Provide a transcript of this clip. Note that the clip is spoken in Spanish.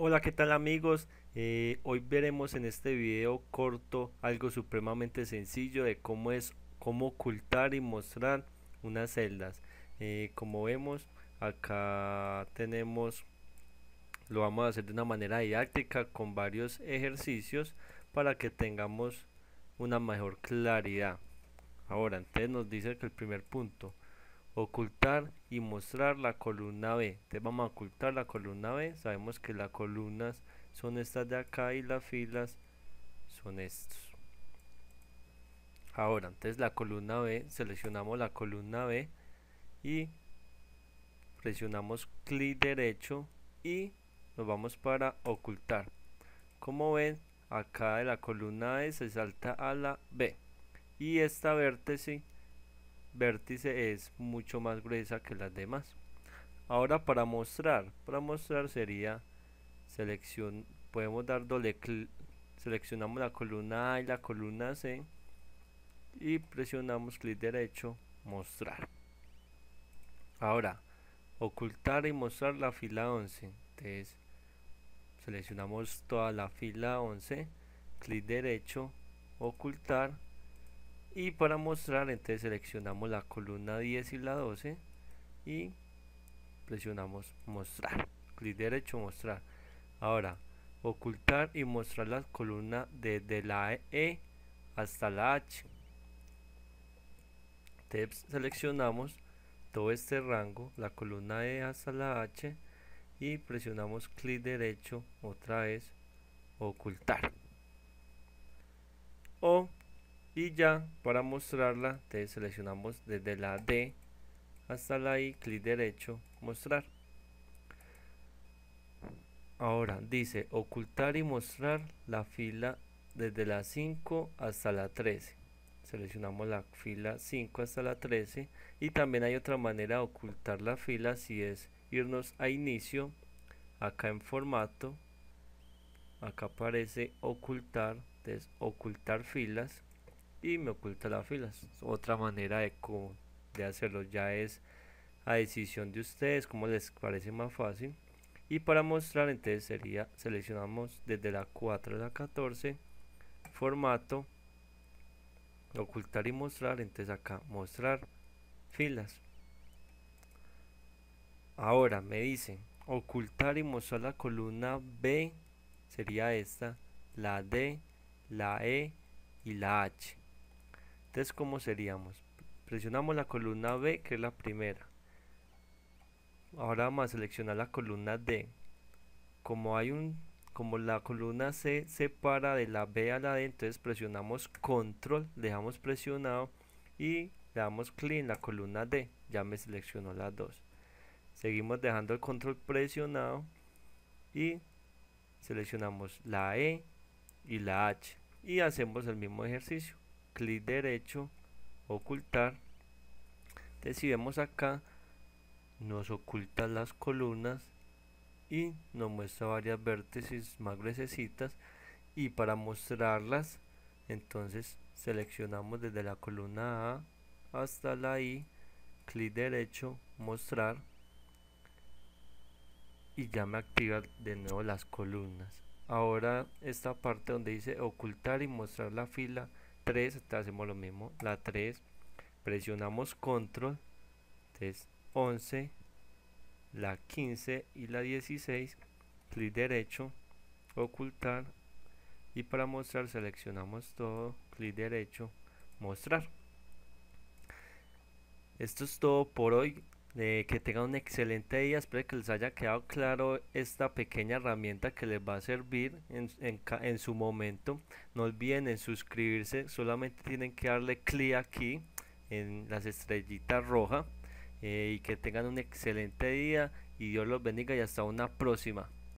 Hola, ¿qué tal amigos? Eh, hoy veremos en este video corto algo supremamente sencillo de cómo es cómo ocultar y mostrar unas celdas. Eh, como vemos, acá tenemos, lo vamos a hacer de una manera didáctica con varios ejercicios para que tengamos una mejor claridad. Ahora, entonces nos dice que el primer punto, ocultar y mostrar la columna B. Entonces vamos a ocultar la columna B. Sabemos que las columnas son estas de acá y las filas son estos. Ahora, entonces la columna B, seleccionamos la columna B y presionamos clic derecho y nos vamos para ocultar. Como ven, acá de la columna B e se salta a la B y esta vértice vértice es mucho más gruesa que las demás ahora para mostrar para mostrar sería selección podemos dar doble clic seleccionamos la columna A y la columna C y presionamos clic derecho mostrar ahora ocultar y mostrar la fila 11 entonces seleccionamos toda la fila 11 clic derecho ocultar y para mostrar entonces seleccionamos la columna 10 y la 12 y presionamos mostrar clic derecho mostrar ahora ocultar y mostrar la columna desde la E hasta la H entonces seleccionamos todo este rango la columna E hasta la H y presionamos clic derecho otra vez ocultar y ya para mostrarla te seleccionamos desde la D hasta la I clic derecho mostrar ahora dice ocultar y mostrar la fila desde la 5 hasta la 13 seleccionamos la fila 5 hasta la 13 y también hay otra manera de ocultar la fila si es irnos a inicio acá en formato acá aparece ocultar entonces ocultar filas y me oculta las filas. Otra manera de, de hacerlo ya es a decisión de ustedes, como les parece más fácil. Y para mostrar entonces sería, seleccionamos desde la 4 a la 14, formato, ocultar y mostrar, entonces acá mostrar filas. Ahora me dice ocultar y mostrar la columna B, sería esta, la D, la E y la H. Entonces, ¿cómo seríamos? Presionamos la columna B, que es la primera. Ahora vamos a seleccionar la columna D. Como hay un como la columna C separa de la B a la D, entonces presionamos control, dejamos presionado y le damos clic en la columna D, ya me seleccionó las dos. Seguimos dejando el control presionado y seleccionamos la E y la H y hacemos el mismo ejercicio clic derecho, ocultar. Entonces si vemos acá, nos oculta las columnas y nos muestra varias vértices más gruesas y para mostrarlas entonces seleccionamos desde la columna A hasta la I clic derecho mostrar y ya me activa de nuevo las columnas ahora esta parte donde dice ocultar y mostrar la fila 3, hacemos lo mismo, la 3, presionamos control, entonces 11, la 15 y la 16, clic derecho, ocultar y para mostrar seleccionamos todo, clic derecho, mostrar. Esto es todo por hoy que tengan un excelente día, espero que les haya quedado claro esta pequeña herramienta que les va a servir en, su momento. No olviden en suscribirse, solamente tienen que darle clic aquí en las estrellitas rojas eh, y que tengan un excelente día y Dios los bendiga y hasta una próxima.